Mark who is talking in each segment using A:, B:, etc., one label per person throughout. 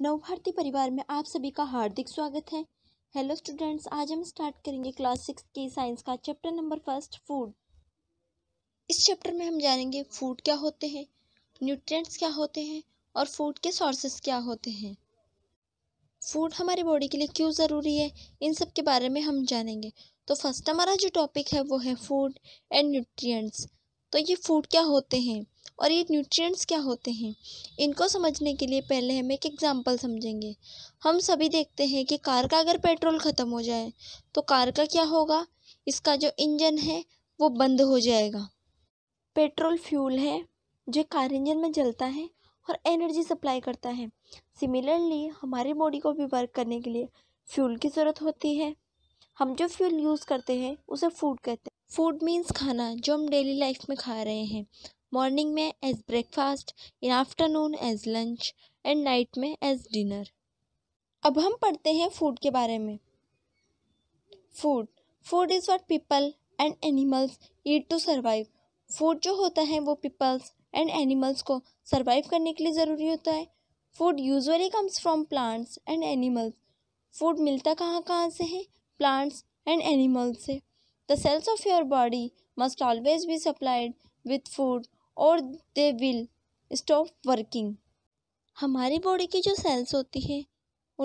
A: नवभारती परिवार में आप सभी का हार्दिक स्वागत है हेलो स्टूडेंट्स आज हम स्टार्ट करेंगे क्लास सिक्स के साइंस का चैप्टर नंबर फर्स्ट फूड इस चैप्टर में हम जानेंगे फूड क्या होते हैं न्यूट्रिएंट्स क्या होते हैं और फूड के सोर्सेस क्या होते हैं फूड हमारी बॉडी के लिए क्यों ज़रूरी है इन सब के बारे में हम जानेंगे तो फर्स्ट हमारा जो टॉपिक है वो है फूड एंड न्यूट्रियट्स तो ये फूड क्या होते हैं और ये न्यूट्रिएंट्स क्या होते हैं इनको समझने के लिए पहले हम एक एग्ज़ाम्पल समझेंगे हम सभी देखते हैं कि कार का अगर पेट्रोल ख़त्म हो जाए तो कार का क्या होगा इसका जो इंजन है वो बंद हो जाएगा पेट्रोल फ्यूल है जो कार इंजन में जलता है और एनर्जी सप्लाई करता है सिमिलरली हमारी बॉडी को भी वर्क करने के लिए फ्यूल की ज़रूरत होती है हम जो फ्यूल यूज़ करते हैं उसे फूड कहते हैं फूड मीन्स खाना जो हम डेली लाइफ में खा रहे हैं मॉर्निंग में as breakfast in afternoon as lunch and night में एज डिनर अब हम पढ़ते हैं फूड के बारे में food food is what people and animals eat to survive food जो होता है वो पीपल्स एंड एनिमल्स को सर्वाइव करने के लिए ज़रूरी होता है food usually comes from plants and animals food मिलता कहाँ कहाँ से है प्लांट्स एंड एनिमल्स से The cells of your body must always be supplied with food or they will stop working. हमारी बॉडी की जो सेल्स होती हैं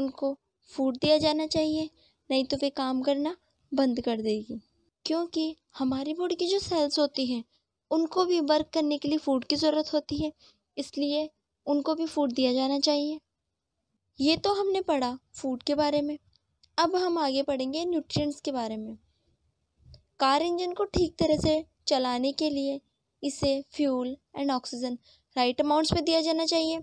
A: उनको फूड दिया जाना चाहिए नहीं तो वे काम करना बंद कर देगी क्योंकि हमारी बॉडी की जो सेल्स होती हैं उनको भी वर्क करने के लिए फूड की ज़रूरत होती है इसलिए उनको भी फूड दिया जाना चाहिए ये तो हमने पढ़ा फूड के बारे में अब हम आगे पढ़ेंगे न्यूट्रिएंट्स के बारे में कार इंजन को ठीक तरह से चलाने के लिए इसे fuel and oxygen right amounts में दिया जाना चाहिए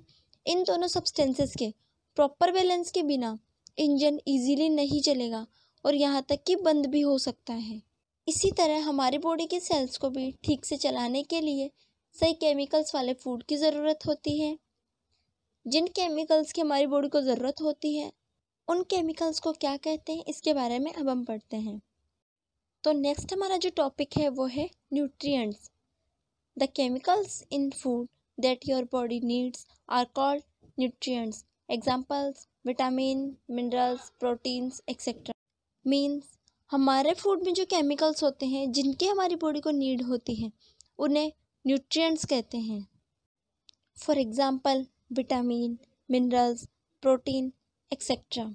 A: इन दोनों सब्सटेंसेस के प्रॉपर बैलेंस के बिना इंजन इजीली नहीं चलेगा और यहाँ तक कि बंद भी हो सकता है इसी तरह हमारी बॉडी के सेल्स को भी ठीक से चलाने के लिए सही केमिकल्स वाले फूड की ज़रूरत होती है जिन केमिकल्स की हमारी बॉडी को ज़रूरत होती है उन केमिकल्स को क्या कहते हैं इसके बारे में अब हम पढ़ते हैं तो नेक्स्ट हमारा जो टॉपिक है वो है nutrients the chemicals in food that your body needs are called nutrients examples vitamin minerals proteins etcetera means हमारे फूड में जो केमिकल्स होते हैं जिनकी हमारी बॉडी को नीड होती है उन्हें न्यूट्रिएंट्स कहते हैं for example vitamin minerals protein etcetera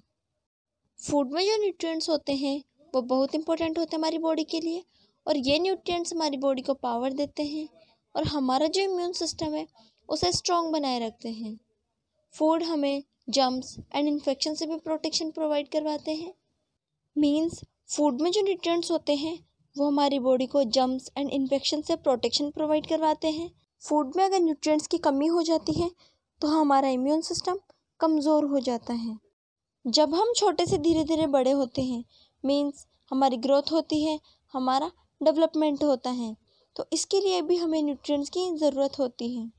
A: food में जो न्यूट्रिएंट्स होते हैं वो बहुत इंपॉर्टेंट होते हैं हमारी बॉडी के लिए और ये न्यूट्रिएंट्स हमारी बॉडी को पावर देते हैं और हमारा जो इम्यून सिस्टम है उसे स्ट्रॉन्ग बनाए रखते हैं फूड हमें जम्स एंड इन्फेक्शन से भी प्रोटेक्शन प्रोवाइड करवाते हैं मीन्स फूड में जो न्यूट्रिएंट्स होते हैं वो हमारी बॉडी को जम्स एंड इन्फेक्शन से प्रोटेक्शन प्रोवाइड करवाते हैं फूड में अगर न्यूट्रिएंट्स की कमी हो जाती है तो हमारा इम्यून सिस्टम कमज़ोर हो जाता है जब हम छोटे से धीरे धीरे बड़े होते हैं मीन्स हमारी ग्रोथ होती है हमारा डेवलपमेंट होता है तो इसके लिए भी हमें न्यूट्रिएंट्स की ज़रूरत होती है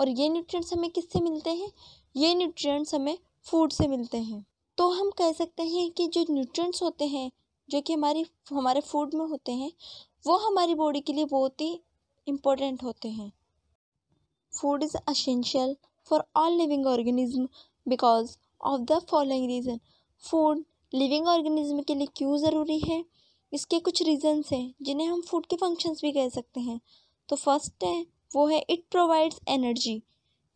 A: और ये न्यूट्रिएंट्स हमें किससे मिलते हैं ये न्यूट्रिएंट्स हमें फूड से मिलते हैं तो हम कह सकते हैं कि जो न्यूट्रिएंट्स होते हैं जो कि हमारी हमारे फूड में होते हैं वो हमारी बॉडी के लिए बहुत ही इम्पोर्टेंट होते हैं food is essential for all living organism because of the following reason food living organism के लिए क्यों ज़रूरी है इसके कुछ रीजंस हैं जिन्हें हम फूड के फंक्शंस भी कह सकते हैं तो फर्स्ट है वो है इट प्रोवाइड्स एनर्जी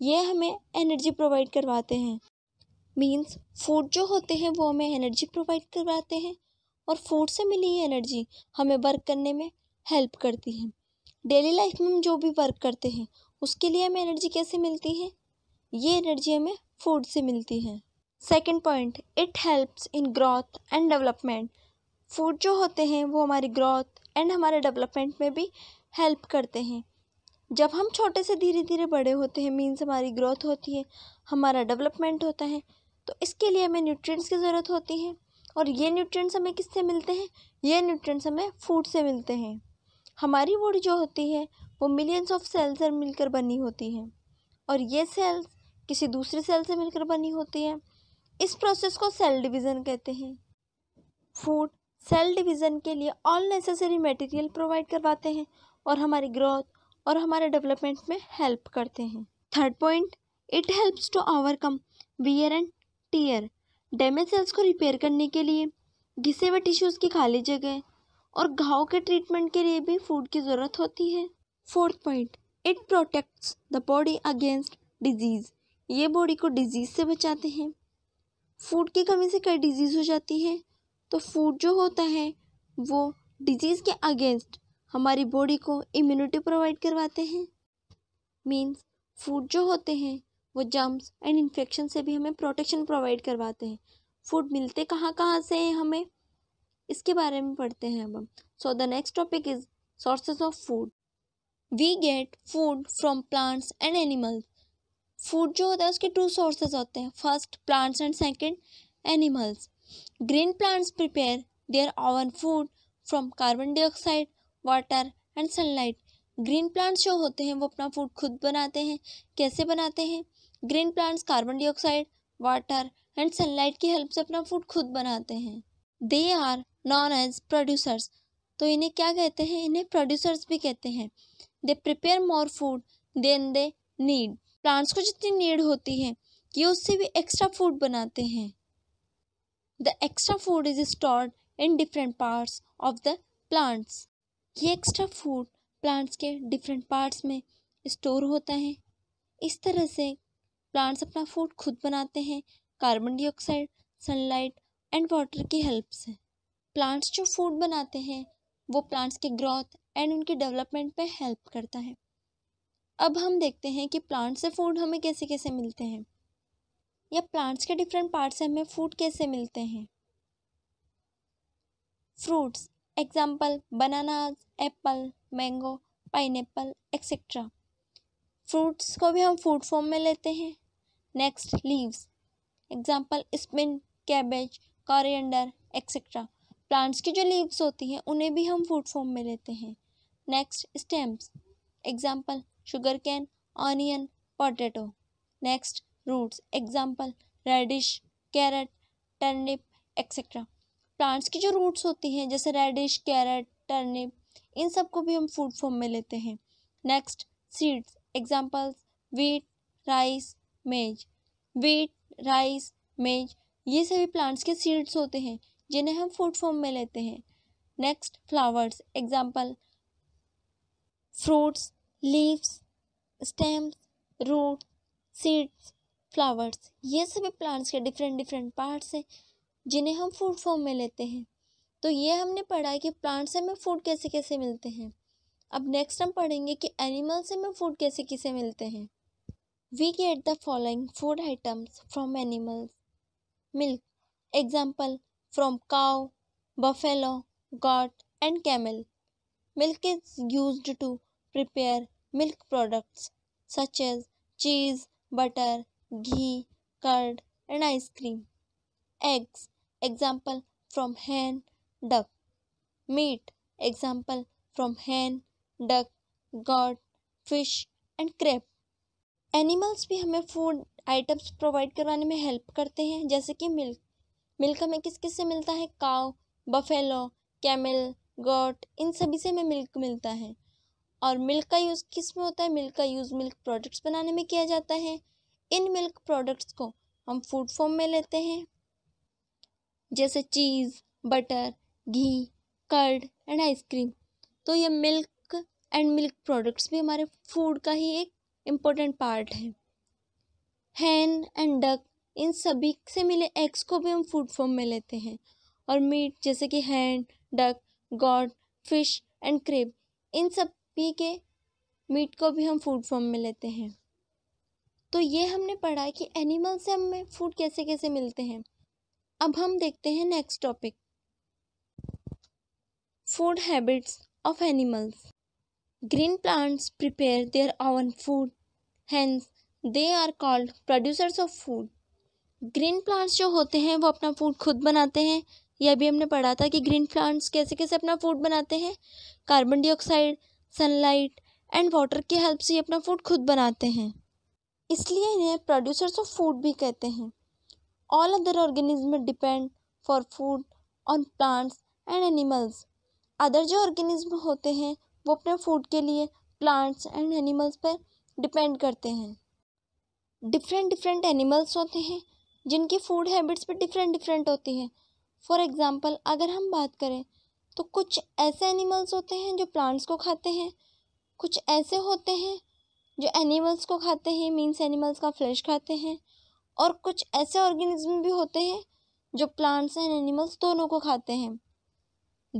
A: ये हमें एनर्जी प्रोवाइड करवाते हैं मीन्स फूड जो होते हैं वो हमें एनर्जी प्रोवाइड करवाते हैं और फूड से मिली ये एनर्जी हमें वर्क करने में हेल्प करती है डेली लाइफ में हम जो भी वर्क करते हैं उसके लिए हमें एनर्जी कैसे मिलती है ये एनर्जी हमें फूड से मिलती है second point it helps in growth and development food जो होते हैं वो हमारी ग्रोथ एंड हमारे डेवलपमेंट में भी हेल्प करते हैं जब हम छोटे से धीरे धीरे बड़े होते हैं मीन्स हमारी ग्रोथ होती है हमारा डेवलपमेंट होता है तो इसके लिए हमें न्यूट्रिएंट्स की ज़रूरत होती है और ये न्यूट्रिएंट्स हमें किससे मिलते हैं ये न्यूट्रिएंट्स हमें फूड से मिलते हैं हमारी बॉडी जो होती है वो मिलियंस ऑफ सेल्स से मिलकर बनी होती हैं और ये सेल्स किसी दूसरे सेल से मिलकर बनी होती है इस प्रोसेस को सेल डिवीज़न कहते हैं फूड सेल डिवीज़न के लिए ऑल नेसेसरी मटेरियल प्रोवाइड करवाते हैं और हमारी ग्रोथ और हमारे डेवलपमेंट में हेल्प करते हैं third point it helps to overcome wear and tear damage cells को रिपेयर करने के लिए घिसे हुए टिश्यूज़ की खाली जगह और घाव के ट्रीटमेंट के लिए भी फूड की ज़रूरत होती है fourth point it protects the body against disease ये बॉडी को डिजीज़ से बचाते हैं फूड की कमी से कई डिजीज़ हो जाती है तो फूड जो होता है वो डिजीज़ के अगेंस्ट हमारी बॉडी को इम्यूनिटी प्रोवाइड करवाते हैं मीन्स फूड जो होते हैं वो जम्स एंड इन्फेक्शन से भी हमें प्रोटेक्शन प्रोवाइड करवाते हैं फूड मिलते कहाँ कहाँ से हैं हमें इसके बारे में पढ़ते हैं अब हम so the next topic is sources of food we get food from plants and animals food जो होता है उसके टू सोर्सेज होते हैं first plants and second animals green plants prepare their own food from carbon dioxide water and sunlight green plants जो होते हैं वो अपना फूड खुद बनाते हैं कैसे बनाते हैं green plants carbon dioxide water and sunlight की हेल्प से अपना फूड खुद बनाते हैं they are known as producers तो इन्हें क्या कहते हैं इन्हें प्रोड्यूसर्स भी कहते हैं they prepare more food than they need plants को जितनी नीड होती है ये उससे भी एक्स्ट्रा फूड बनाते हैं the extra food is stored in different parts of the plants ये एक्स्ट्रा फूड प्लांट्स के डिफरेंट पार्ट्स में स्टोर होता है इस तरह से प्लांट्स अपना फूड खुद बनाते हैं carbon dioxide sunlight and water की हेल्प से प्लांट्स जो फूड बनाते हैं वो प्लांट्स के ग्रोथ एंड उनकी डेवलपमेंट पे हेल्प करता है अब हम देखते हैं कि प्लांट्स से फूड हमें कैसे कैसे मिलते हैं या प्लांट्स के डिफरेंट पार्ट से हमें फूड कैसे मिलते हैं fruits example bananas apple mango pineapple etcetera fruits को भी हम फूड फॉर्म में लेते हैं next leaves example spinach cabbage coriander etcetera plants की जो लीव्स होती हैं उन्हें भी हम फूड फॉर्म में लेते हैं next stems example sugarcane onion potato next roots example radish carrot, turnip etcetera plants की जो रूट्स होती हैं जैसे रेडिश कैरेट टर्निप इन सब को भी हम फूड फॉर्म में लेते हैं next seeds examples wheat rice maize wheat rice maize ये सभी प्लांट्स के सीड्स होते हैं जिन्हें हम फूड फॉर्म में लेते हैं next flowers example fruits leaves stems root seeds flowers ये सभी प्लांट्स के डिफरेंट डिफरेंट पार्ट्स हैं जिन्हें हम फूड फॉर्म में लेते हैं तो ये हमने पढ़ा है कि प्लांट्स से हमें फूड कैसे कैसे मिलते हैं अब नेक्स्ट हम पढ़ेंगे कि एनिमल से हमें फूड कैसे कैसे मिलते हैं we get the following food items from animals milk example from cow buffalo goat and camel milk is use to prepare milk products such as cheese, butter, ghee, curd, and ice cream. Eggs, example from hen, duck. Meat, example from hen, duck, god, fish and crab animals भी हमें food items provide करवाने में help करते हैं जैसे कि milk milk हमें किस किस से मिलता है काव बफेलो कैमल गोट इन सभी से हमें मिल्क मिलता है और मिल्क का यूज़ किस में होता है मिल्क का यूज़ मिल्क प्रोडक्ट्स बनाने में किया जाता है इन मिल्क प्रोडक्ट्स को हम फूड फॉर्म में लेते हैं जैसे cheese butter ghee curd and ice cream तो ये मिल्क एंड मिल्क प्रोडक्ट्स भी हमारे फूड का ही एक इम्पोर्टेंट पार्ट है हैन एंड डक इन सभी से मिले एग्स को भी हम फूड फॉर्म में लेते हैं और मीट जैसे कि hen duck goat fish and crab इन सब पी के मीट को भी हम फूड फॉर्म में लेते हैं तो ये हमने पढ़ा कि एनिमल से हमें फूड कैसे कैसे मिलते हैं अब हम देखते हैं next topic food habits of animals green plants prepare their own food hence they are called producers of food green plants जो होते हैं वो अपना फूड खुद बनाते हैं यह भी हमने पढ़ा था कि ग्रीन प्लांट्स कैसे कैसे अपना फूड बनाते हैं carbon dioxide sunlight and water की हेल्प से ये अपना फूड खुद बनाते हैं इसलिए इन्हें प्रोड्यूसर्स ऑफ फूड भी कहते हैं all other organism depend for food on plants and animals other जो ऑर्गेनिज्म होते हैं वो अपने फूड के लिए प्लांट्स एंड एनिमल्स पर डिपेंड करते हैं डिफरेंट डिफरेंट एनिमल्स होते हैं जिनकी फूड हैबिट्स भी डिफरेंट डिफरेंट होती है फॉर एग्ज़ाम्पल अगर हम बात करें तो कुछ ऐसे एनिमल्स होते हैं जो प्लांट्स को खाते हैं कुछ ऐसे होते हैं जो एनिमल्स को खाते हैं मीन्स एनिमल्स का फ्लैश खाते हैं और कुछ ऐसे ऑर्गेनिज्म भी होते हैं जो प्लांट्स एंड एनिमल्स दोनों को खाते हैं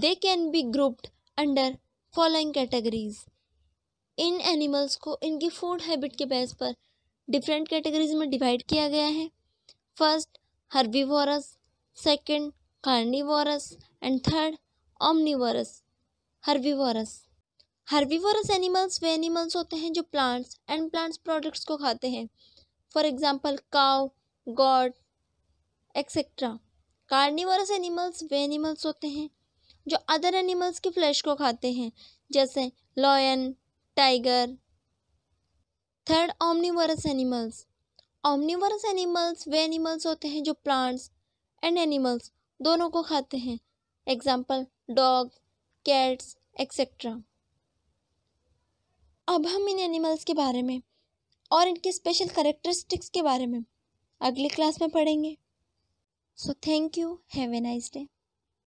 A: they can be grouped under following categories इन एनिमल्स को इनकी फूड हैबिट के बेस पर डिफरेंट कैटेगरीज में डिवाइड किया गया है first herbivorous second carnivorous and third omnivorous herbivorous herbivorous animals वे एनिमल्स होते हैं जो प्लांट्स एंड प्लांट्स प्रोडक्ट्स को खाते हैं for example cow goat etcetera carnivorous animals वे एनिमल्स होते हैं जो अदर एनिमल्स की फ्लैश को खाते हैं जैसे lion tiger third omnivorous animals omnivorous animals वे एनिमल्स होते हैं जो प्लांट्स एंड एनिमल्स दोनों को खाते हैं एग्जाम्पल डॉग कैट्स एक्सेट्रा अब हम इन एनिमल्स के बारे में और इनके स्पेशल करेक्टरिस्टिक्स के बारे में अगली क्लास में पढ़ेंगे so thank you have a nice day